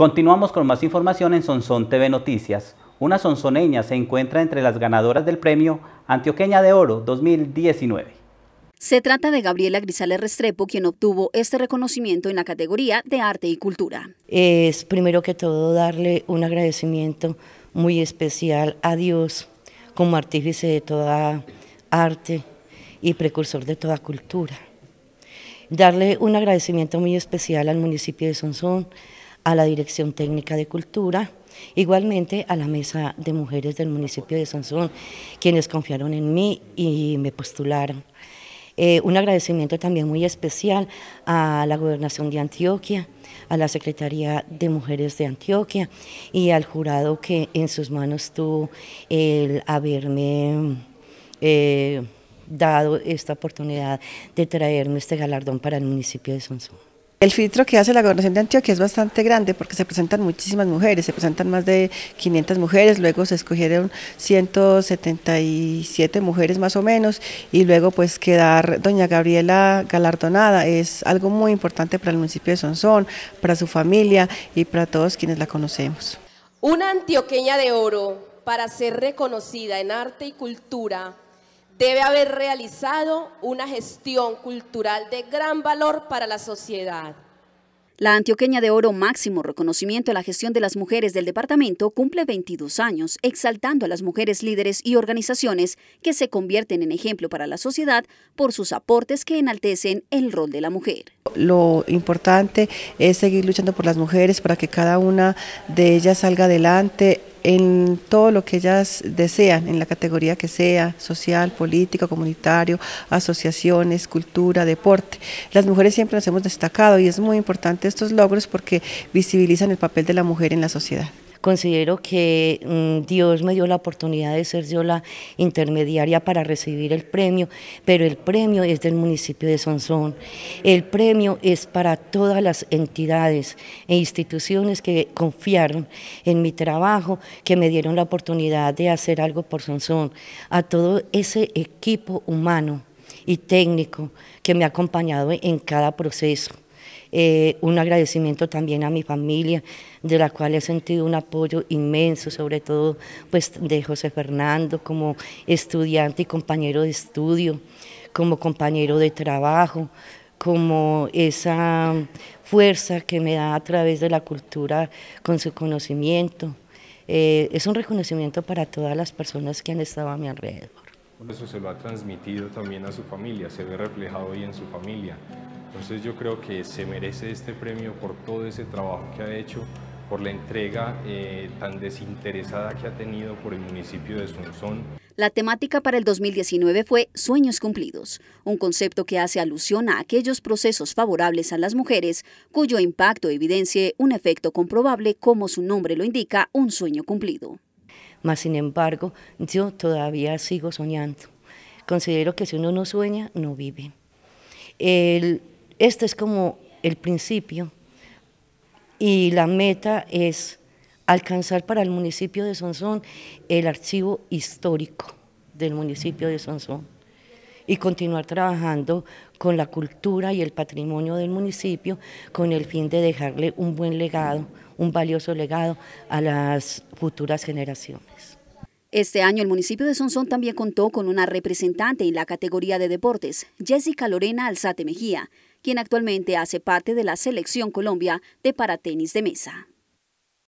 Continuamos con más información en Sonsón TV Noticias. Una sonsoneña se encuentra entre las ganadoras del premio Antioqueña de Oro 2019. Se trata de Gabriela Grisales Restrepo, quien obtuvo este reconocimiento en la categoría de Arte y Cultura. Es primero que todo darle un agradecimiento muy especial a Dios como artífice de toda arte y precursor de toda cultura. Darle un agradecimiento muy especial al municipio de Sonsón, a la Dirección Técnica de Cultura, igualmente a la Mesa de Mujeres del municipio de Sansón, quienes confiaron en mí y me postularon. Eh, un agradecimiento también muy especial a la Gobernación de Antioquia, a la Secretaría de Mujeres de Antioquia y al jurado que en sus manos tuvo el haberme eh, dado esta oportunidad de traerme este galardón para el municipio de Sonsón. El filtro que hace la gobernación de Antioquia es bastante grande porque se presentan muchísimas mujeres, se presentan más de 500 mujeres, luego se escogieron 177 mujeres más o menos y luego pues quedar doña Gabriela galardonada es algo muy importante para el municipio de Sonsón, para su familia y para todos quienes la conocemos. Una antioqueña de oro para ser reconocida en arte y cultura debe haber realizado una gestión cultural de gran valor para la sociedad. La Antioqueña de Oro, máximo reconocimiento a la gestión de las mujeres del departamento, cumple 22 años, exaltando a las mujeres líderes y organizaciones que se convierten en ejemplo para la sociedad por sus aportes que enaltecen el rol de la mujer. Lo importante es seguir luchando por las mujeres para que cada una de ellas salga adelante, en todo lo que ellas desean, en la categoría que sea, social, político, comunitario, asociaciones, cultura, deporte. Las mujeres siempre nos hemos destacado y es muy importante estos logros porque visibilizan el papel de la mujer en la sociedad. Considero que mm, Dios me dio la oportunidad de ser yo la intermediaria para recibir el premio, pero el premio es del municipio de Sonsón. El premio es para todas las entidades e instituciones que confiaron en mi trabajo, que me dieron la oportunidad de hacer algo por Sonsón, a todo ese equipo humano y técnico que me ha acompañado en cada proceso. Eh, un agradecimiento también a mi familia, de la cual he sentido un apoyo inmenso, sobre todo pues, de José Fernando como estudiante y compañero de estudio, como compañero de trabajo, como esa fuerza que me da a través de la cultura con su conocimiento. Eh, es un reconocimiento para todas las personas que han estado a mi alrededor. Eso se lo ha transmitido también a su familia, se ve reflejado hoy en su familia. Entonces yo creo que se merece este premio por todo ese trabajo que ha hecho, por la entrega eh, tan desinteresada que ha tenido por el municipio de Sonsón. La temática para el 2019 fue Sueños Cumplidos, un concepto que hace alusión a aquellos procesos favorables a las mujeres cuyo impacto evidencie un efecto comprobable como su nombre lo indica, un sueño cumplido. Mas sin embargo, yo todavía sigo soñando. Considero que si uno no sueña, no vive. El este es como el principio y la meta es alcanzar para el municipio de Sonsón el archivo histórico del municipio de Sonsón y continuar trabajando con la cultura y el patrimonio del municipio con el fin de dejarle un buen legado, un valioso legado a las futuras generaciones. Este año el municipio de Sonsón también contó con una representante en la categoría de deportes, Jessica Lorena Alzate Mejía, quien actualmente hace parte de la Selección Colombia de Paratenis de Mesa.